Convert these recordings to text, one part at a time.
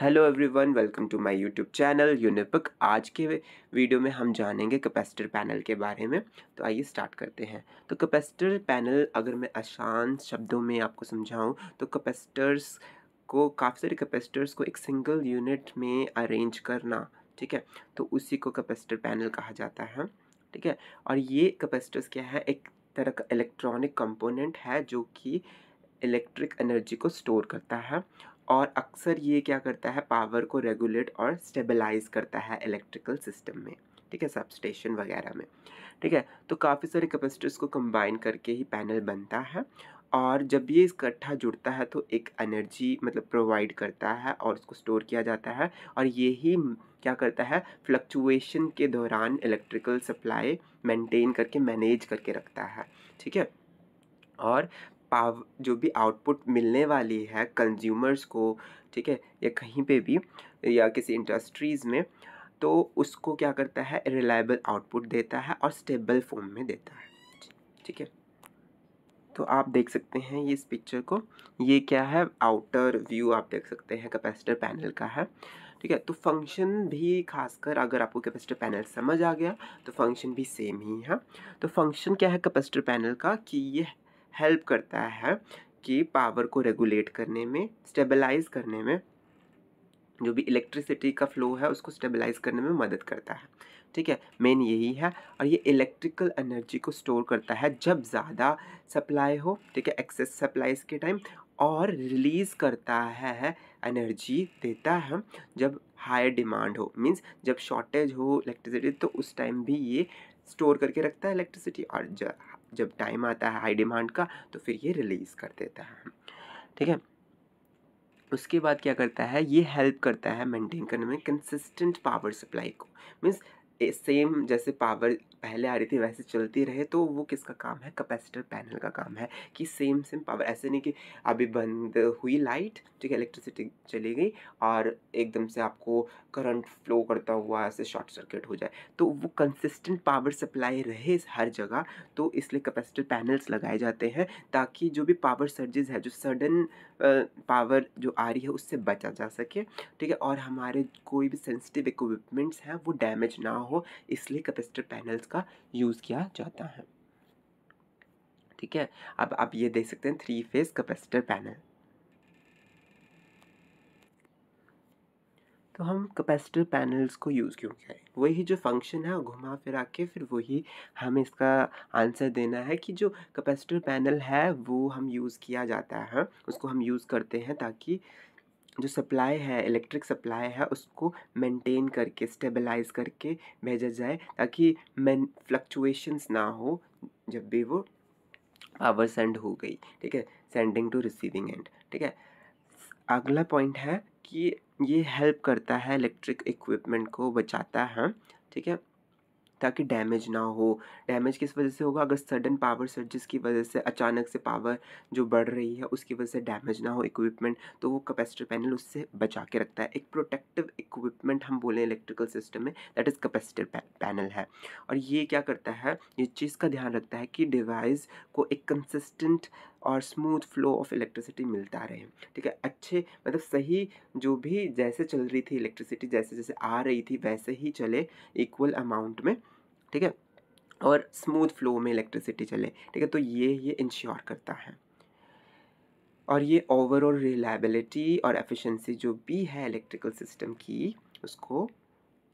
hello everyone welcome to my YouTube channel यूनिपक आज के वीडियो में हम जानेंगे कैपेसिटर पैनल के बारे में तो आइए स्टार्ट करते हैं तो कैपेसिटर पैनल अगर मैं आसान शब्दों में आपको समझाऊं तो कैपेसिटर्स को काफ़ी सारे कैपेसिटर्स को एक सिंगल यूनिट में अरेंज करना ठीक है तो उसी को कैपेसिटर पैनल कहा जाता है ठीक है और ये कैपेसिटर्स क्या है एक तरह का इलेक्ट्रॉनिक कंपोनेंट है जो कि इलेक्ट्रिक एनर्जी को स्टोर करता है और अक्सर ये क्या करता है पावर को रेगुलेट और स्टेबलाइज करता है इलेक्ट्रिकल सिस्टम में ठीक है सब स्टेशन वगैरह में ठीक है तो काफ़ी सारे कैपेसिटर्स को कंबाइन करके ही पैनल बनता है और जब ये इकट्ठा जुड़ता है तो एक एनर्जी मतलब प्रोवाइड करता है और उसको स्टोर किया जाता है और यही क्या करता है फ्लक्चुएशन के दौरान इलेक्ट्रिकल सप्लाई मेंटेन करके मैनेज करके रखता है ठीक है और पाव जो भी आउटपुट मिलने वाली है कंज्यूमर्स को ठीक है या कहीं पे भी या किसी इंडस्ट्रीज़ में तो उसको क्या करता है रिलायबल आउटपुट देता है और स्टेबल फॉर्म में देता है ठीक है तो आप देख सकते हैं ये इस पिक्चर को ये क्या है आउटर व्यू आप देख सकते हैं कैपेसिटर पैनल का है ठीक है तो फंक्शन भी खासकर अगर आपको कैपेसिटर पैनल समझ आ गया तो फंक्शन भी सेम ही है तो फंक्शन क्या है कैपेसिटर पैनल का कि ये हेल्प करता है कि पावर को रेगुलेट करने में स्टेबलाइज करने में जो भी इलेक्ट्रिसिटी का फ्लो है उसको स्टेबलाइज करने में मदद करता है ठीक है मेन यही है और ये इलेक्ट्रिकल एनर्जी को स्टोर करता है जब ज़्यादा सप्लाई हो ठीक है एक्सेस सप्लाईज के टाइम और रिलीज़ करता है एनर्जी देता है जब हाई डिमांड हो मींस जब शॉर्टेज हो इलेक्ट्रिसिटी तो उस टाइम भी ये स्टोर करके रखता है इलेक्ट्रिसिटी और जब टाइम आता है हाई डिमांड का तो फिर ये रिलीज़ कर देता है ठीक है उसके बाद क्या करता है ये हेल्प करता है मेंटेन करने में कंसिस्टेंट पावर सप्लाई को मीन्स सेम जैसे पावर पहले आ रही थी वैसे चलती रहे तो वो किसका काम है कैपेसिटर पैनल का काम है कि सेम सेम पावर ऐसे नहीं कि अभी बंद हुई लाइट ठीक है इलेक्ट्रिसिटी चली गई और एकदम से आपको करंट फ्लो करता हुआ ऐसे शॉर्ट सर्किट हो जाए तो वो कंसिस्टेंट पावर सप्लाई रहे हर जगह तो इसलिए कैपेसिटर पैनल्स लगाए जाते हैं ताकि जो भी पावर सर्जेज है जो सडन पावर जो आ रही है उससे बचा जा सके ठीक है और हमारे कोई भी सेंसिटिव इक्विपमेंट्स हैं वो डैमेज ना ना हो इसलिए कैपेसिटर पैनल्स का यूज़ किया जाता है ठीक है अब आप ये देख सकते हैं थ्री फेज कैपेसिटर पैनल तो हम कैपेसिटर पैनल्स को यूज़ क्यों करें वही जो फंक्शन है घुमा फिरा के फिर वही हमें इसका आंसर देना है कि जो कैपेसिटर पैनल है वो हम यूज़ किया जाता है उसको हम यूज़ करते हैं ताकि जो सप्लाई है इलेक्ट्रिक सप्लाई है उसको मेंटेन करके स्टेबलाइज करके भेजा जाए ताकि मैन फ्लक्चुएशंस ना हो जब भी वो पावर सेंड हो गई ठीक है सेंडिंग टू रिसीविंग एंड ठीक है अगला पॉइंट है कि ये हेल्प करता है इलेक्ट्रिक इक्विपमेंट को बचाता है ठीक है ताकि डैमेज ना हो डैमेज किस वजह से होगा अगर सडन पावर सर्जिस की वजह से अचानक से पावर जो बढ़ रही है उसकी वजह से डैमेज ना हो इक्विपमेंट तो वो कैपेसिटर पैनल उससे बचा के रखता है एक प्रोटेक्टिव इक्विपमेंट हम बोलें इलेक्ट्रिकल सिस्टम में दैट इज़ कैपेसिटर पैनल है और ये क्या करता है इस चीज़ का ध्यान रखता है कि डिवाइस को एक कंसिस्टेंट और स्मूथ फ्लो ऑफ इलेक्ट्रिसिटी मिलता रहे ठीक है अच्छे मतलब सही जो भी जैसे चल रही थी इलेक्ट्रिसिटी जैसे जैसे आ रही थी वैसे ही चले इक्वल अमाउंट में ठीक है और स्मूथ फ्लो में इलेक्ट्रिसिटी चले ठीक है तो ये ये इंश्योर करता है और ये ओवरऑल रिलायबिलिटी और एफिशिएंसी जो भी है इलेक्ट्रिकल सिस्टम की उसको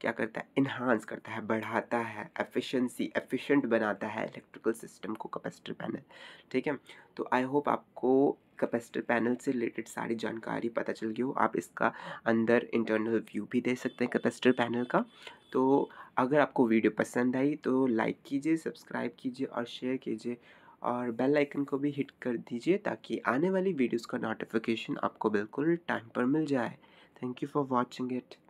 क्या करता है इन्हांस करता है बढ़ाता है एफिशिएंसी एफिशिएंट बनाता है इलेक्ट्रिकल सिस्टम को कैपेसिटर पैनल ठीक है तो आई होप आपको कैपेसिटर पैनल से रिलेटेड सारी जानकारी पता चल गई हो आप इसका अंदर इंटरनल व्यू भी दे सकते हैं कैपेसिटर पैनल का तो अगर आपको वीडियो पसंद आई तो लाइक कीजिए सब्सक्राइब कीजिए और शेयर कीजिए और बेल आइकन को भी हिट कर दीजिए ताकि आने वाली वीडियोस का नोटिफिकेशन आपको बिल्कुल टाइम पर मिल जाए thank you for watching it